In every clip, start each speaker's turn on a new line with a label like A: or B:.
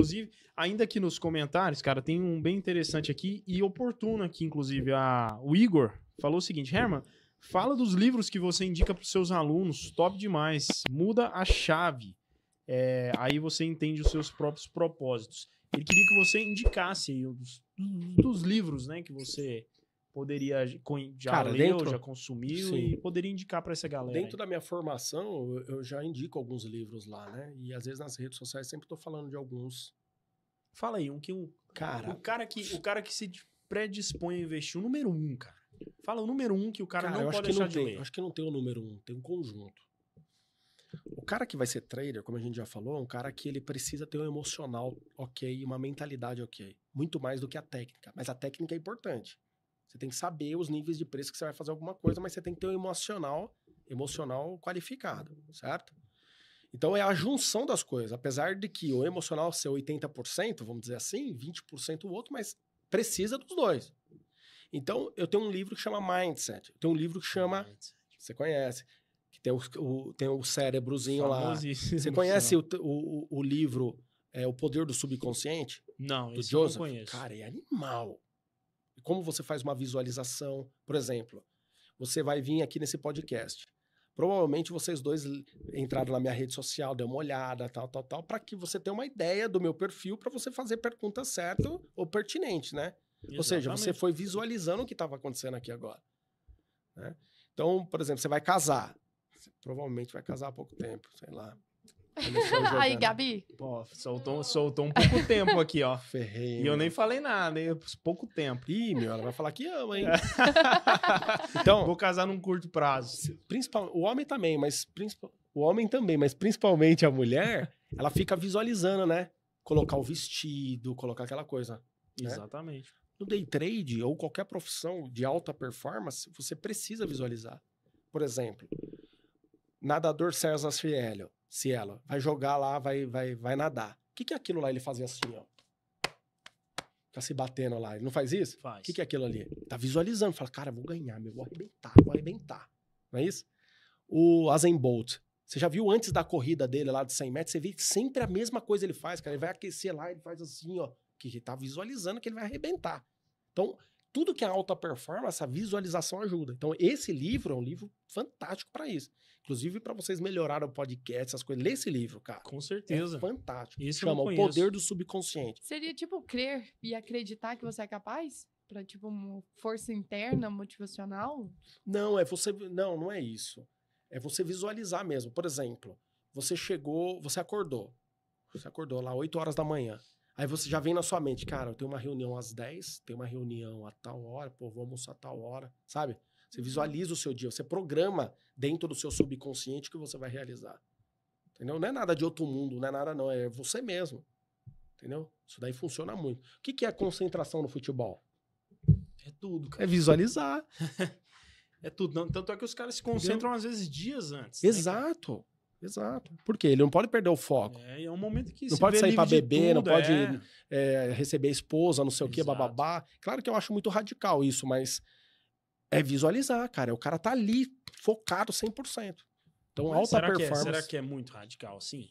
A: Inclusive, ainda aqui nos comentários, cara, tem um bem interessante aqui e oportuno aqui, inclusive. A, o Igor falou o seguinte: Herman, fala dos livros que você indica para os seus alunos, top demais. Muda a chave. É, aí você entende os seus próprios propósitos. Ele queria que você indicasse aí dos, dos livros né, que você poderia já Cara, leu, dentro, já consumiu sim. e poderia indicar para essa galera. Dentro aí. da
B: minha formação, eu já indico alguns livros lá, né? E às vezes nas redes sociais sempre estou falando de alguns.
A: Fala aí, um que o cara, o cara que o cara que se predispõe a investir o número um, cara. Fala o número um que o cara, cara não pode deixar não de ler.
B: Acho que não tem o número um, tem um conjunto. O cara que vai ser trader, como a gente já falou, é um cara que ele precisa ter um emocional ok, uma mentalidade ok. Muito mais do que a técnica. Mas a técnica é importante. Você tem que saber os níveis de preço que você vai fazer alguma coisa, mas você tem que ter um emocional, emocional qualificado, certo? Então é a junção das coisas, apesar de que o emocional ser 80%, vamos dizer assim, 20% o outro, mas precisa dos dois. Então eu tenho um livro que chama Mindset, eu tenho um livro que chama, Mindset. você conhece, que tem o, o tem o cérebrozinho lá. Você conhece o, o, o livro é, O Poder do Subconsciente?
A: Não, do esse Joseph? não
B: conheço. Cara, é animal. E como você faz uma visualização, por exemplo, você vai vir aqui nesse podcast. Provavelmente vocês dois entraram na minha rede social, deu uma olhada, tal, tal, tal, para que você tenha uma ideia do meu perfil para você fazer pergunta certa ou pertinente, né? Exatamente. Ou seja, você foi visualizando o que estava acontecendo aqui agora. Né? Então, por exemplo, você vai casar. Você provavelmente vai casar há pouco tempo, sei lá, Aí, Gabi. Pô, soltou, soltou um pouco tempo aqui, ó. ferrei. E eu nem falei nada, hein? Pouco tempo. Ih, meu, ela vai falar que ama, hein? então. Vou casar num curto prazo. Principal, o homem também, mas principal, o homem também, mas principalmente a mulher, ela fica visualizando, né? Colocar o vestido, colocar aquela coisa.
A: Né? Exatamente.
B: No day trade ou qualquer profissão de alta performance, você precisa visualizar. Por exemplo, nadador César Fielho se ela vai jogar lá, vai vai vai nadar. O que, que é aquilo lá ele fazia assim, ó? tá se batendo lá. Ele não faz isso? Faz. O que, que é aquilo ali? Tá visualizando. Fala, cara, vou ganhar, meu, vou arrebentar, vou arrebentar. Não é isso? O Asen Bolt. Você já viu antes da corrida dele lá de 100 metros? Você vê sempre a mesma coisa ele faz, cara. Ele vai aquecer lá, ele faz assim, ó. Que ele tá visualizando que ele vai arrebentar. Então, tudo que é alta performance, a visualização ajuda. Então, esse livro é um livro fantástico para isso. Inclusive, para vocês melhorarem o podcast, essas coisas. Lê esse livro, cara. Com é certeza. É fantástico. Isso Chama O Poder do Subconsciente.
C: Seria tipo crer e acreditar que você é capaz? Para tipo uma força interna motivacional?
B: Não, é você. Não, não é isso. É você visualizar mesmo. Por exemplo, você chegou, você acordou. Você acordou lá 8 horas da manhã. Aí você já vem na sua mente, cara, eu tenho uma reunião às 10, tenho uma reunião a tal hora, pô, vou almoçar a tal hora, sabe? Você visualiza o seu dia, você programa dentro do seu subconsciente o que você vai realizar. Entendeu? Não é nada de outro mundo, não é nada não, é você mesmo. Entendeu? Isso daí funciona muito. O que, que é concentração no futebol?
A: É tudo, cara. É visualizar. é tudo. Tanto é que os caras se concentram, Entendeu? às vezes, dias antes. Né,
B: Exato. Né, Exato. Porque ele não pode perder o foco.
A: É, é um momento que Não pode sair para beber, tudo, não pode é.
B: É, receber esposa, não sei Exato. o que, bababá. Claro que eu acho muito radical isso, mas é visualizar, cara. O cara tá ali focado 100%. Então, mas alta será performance. Que é, será que
A: é muito radical assim?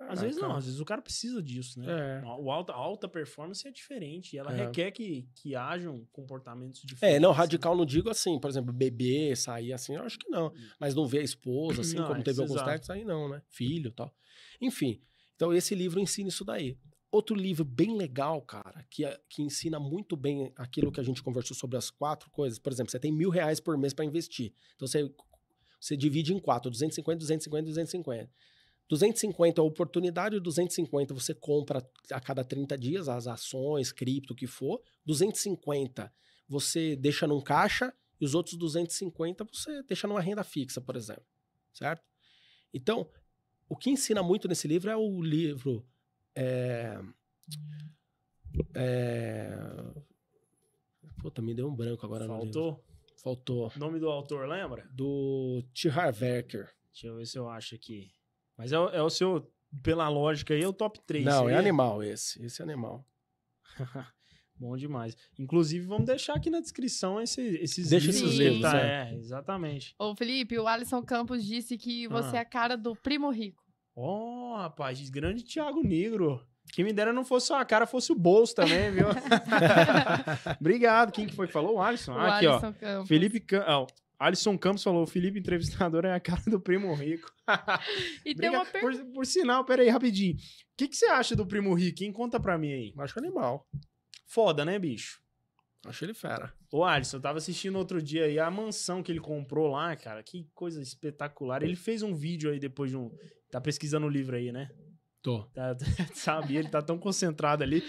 B: Às ah, vezes não, então. às vezes
A: o cara precisa disso, né? É. O alta, alta performance é diferente, e ela é. requer que, que hajam comportamentos diferentes. É, não,
B: né? radical não digo assim, por exemplo, beber, sair assim, eu acho que não. Hum. Mas não ver a esposa, assim, não, como teve alguns textos, aí não, né? Filho tal. Enfim, então esse livro ensina isso daí. Outro livro bem legal, cara, que, é, que ensina muito bem aquilo que a gente conversou sobre as quatro coisas. Por exemplo, você tem mil reais por mês para investir. Então você, você divide em quatro, 250, 250, 250. 250 é a oportunidade, 250 você compra a cada 30 dias as ações, cripto, o que for. 250 você deixa num caixa e os outros 250 você deixa numa renda fixa, por exemplo. Certo? Então, o que ensina muito nesse livro é o livro. É, é, puta, me deu um branco agora Faltou? Faltou. O nome do autor, lembra? Do T.
A: Harv Eker. Deixa eu ver se eu acho aqui. Mas é, é o seu, pela lógica aí, é o top 3. Não, é, é animal esse. Esse é animal. Bom demais. Inclusive, vamos deixar aqui na descrição esse, esses Deixa livros. esses livros, tá? é. é. exatamente.
C: Ô, Felipe, o Alisson Campos disse que ah. você ah. é a cara do Primo Rico.
A: Ó, oh, rapaz, grande Tiago Negro. Quem me dera não fosse só a cara, fosse o bolso também, viu? Obrigado. Quem que foi? Falou o Alisson. O ah, aqui, Alisson ó. Campos. Felipe Campos. Alisson Campos falou: o Felipe entrevistador é a cara do primo rico.
C: e tem uma per... por,
A: por sinal, peraí, rapidinho. O que, que você acha do primo rico, hein? Conta pra mim aí. Acho animal. Foda, né, bicho? Acho ele fera. Ô, Alisson, eu tava assistindo outro dia aí a mansão que ele comprou lá, cara. Que coisa espetacular. Ele fez um vídeo aí depois de um. Tá pesquisando o livro aí, né? Tô. Tá, sabe, ele tá tão concentrado ali.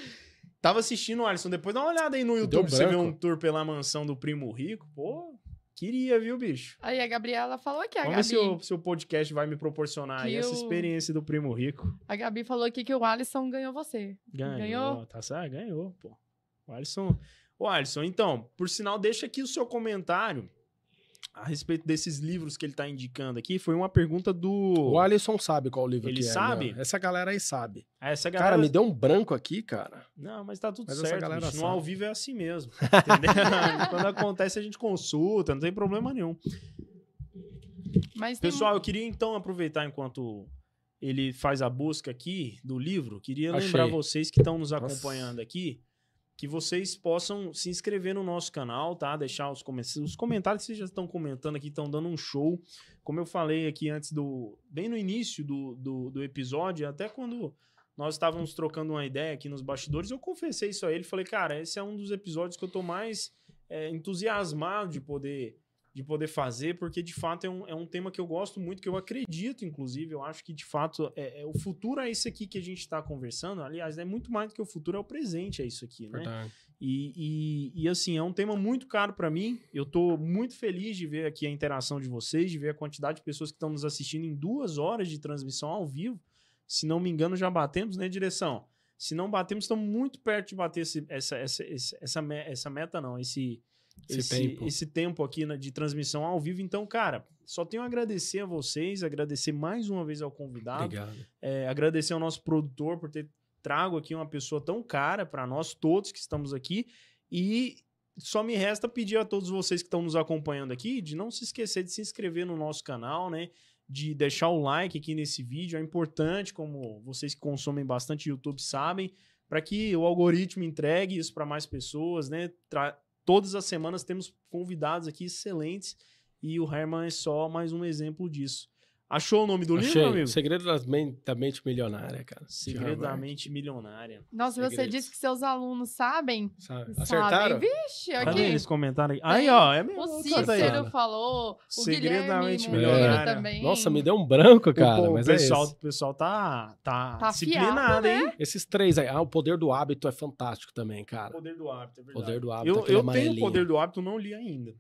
A: Tava assistindo, Alisson, depois dá uma olhada aí no YouTube, você vê um tour pela mansão do Primo Rico. Pô, Queria, viu, bicho?
C: Aí a Gabriela falou aqui a Vamos Gabi...
A: ver se o, podcast vai me proporcionar aí, essa experiência do primo rico.
C: A Gabi falou aqui que o Alisson ganhou você. Ganhou. ganhou?
A: Tá certo? Ganhou, pô. O Alisson... O Alisson, então, por sinal, deixa aqui o seu comentário a respeito desses livros que ele está indicando aqui, foi uma pergunta do. O
B: Alisson sabe qual livro ele que é. Ele né? sabe?
A: Né? Essa galera aí sabe. Ah, essa galera... Cara, me deu um branco aqui, cara. Não, mas tá tudo mas certo. Essa bicho, no ao vivo é assim mesmo. Quando acontece, a gente consulta, não tem problema nenhum. Mas Pessoal, eu queria então aproveitar enquanto ele faz a busca aqui do livro, queria Achei. lembrar vocês que estão nos acompanhando Nossa. aqui que vocês possam se inscrever no nosso canal, tá? Deixar os comentários. Os comentários que vocês já estão comentando aqui estão dando um show. Como eu falei aqui antes do. bem no início do, do, do episódio, até quando nós estávamos trocando uma ideia aqui nos bastidores, eu confessei isso a ele. Falei, cara, esse é um dos episódios que eu tô mais é, entusiasmado de poder de poder fazer, porque de fato é um, é um tema que eu gosto muito, que eu acredito, inclusive. Eu acho que de fato é, é o futuro é isso aqui que a gente está conversando. Aliás, é muito mais do que o futuro, é o presente, é isso aqui, né? E, e, e assim, é um tema muito caro para mim. Eu estou muito feliz de ver aqui a interação de vocês, de ver a quantidade de pessoas que estão nos assistindo em duas horas de transmissão ao vivo. Se não me engano, já batemos, né, direção? Se não batemos, estamos muito perto de bater esse, essa, essa, essa, essa, meta, não, esse esse tempo. esse, tempo. aqui na, né, de transmissão ao vivo. Então, cara, só tenho a agradecer a vocês, agradecer mais uma vez ao convidado. Obrigado. É, agradecer ao nosso produtor por ter trago aqui uma pessoa tão cara para nós todos que estamos aqui. E só me resta pedir a todos vocês que estão nos acompanhando aqui de não se esquecer de se inscrever no nosso canal, né? De deixar o like aqui nesse vídeo. É importante, como vocês que consomem bastante YouTube sabem, para que o algoritmo entregue isso para mais pessoas, né? Tra todas as semanas temos convidados aqui excelentes e o Herman é só mais um exemplo disso.
B: Achou o nome do Achei. livro, amigo? Segredo da mente, Milionária, cara. Segredo da
A: Mente Milionária. Nossa, Segredos. você
C: disse que seus alunos sabem. Sabe. Acertaram? Sabem. Vixe, aqui. Eles comentaram
A: aqui. Aí, ó, é mesmo. O Cícero falou, o Segredo da Mente Milionária. Também. Nossa,
B: me deu um branco, cara. O, pô, mas o é pessoal, é o pessoal
A: tá, tá, tá disciplinado,
B: né? hein? Esses três aí. Ah, o poder do hábito é fantástico também, cara. O poder do hábito, é verdade. Poder do hábito. Eu, eu tenho o poder
A: do hábito, não li ainda.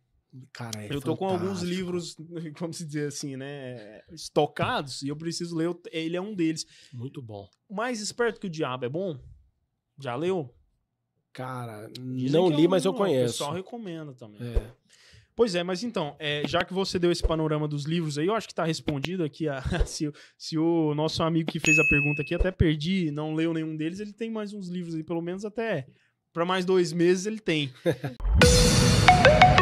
A: Cara, é eu tô fantástico. com alguns livros, como se dizer assim, né? Estocados, e eu preciso ler. Ele é um deles. Muito bom. Mais esperto que o diabo é bom? Já leu? Cara, Dizem não é li, é um, mas eu conheço. O pessoal recomenda também. É. Pois é, mas então, é, já que você deu esse panorama dos livros aí, eu acho que tá respondido aqui. A, se, se, o nosso amigo que fez a pergunta aqui, até perdi, não leu nenhum deles, ele tem mais uns livros aí, pelo menos até para mais dois meses ele tem.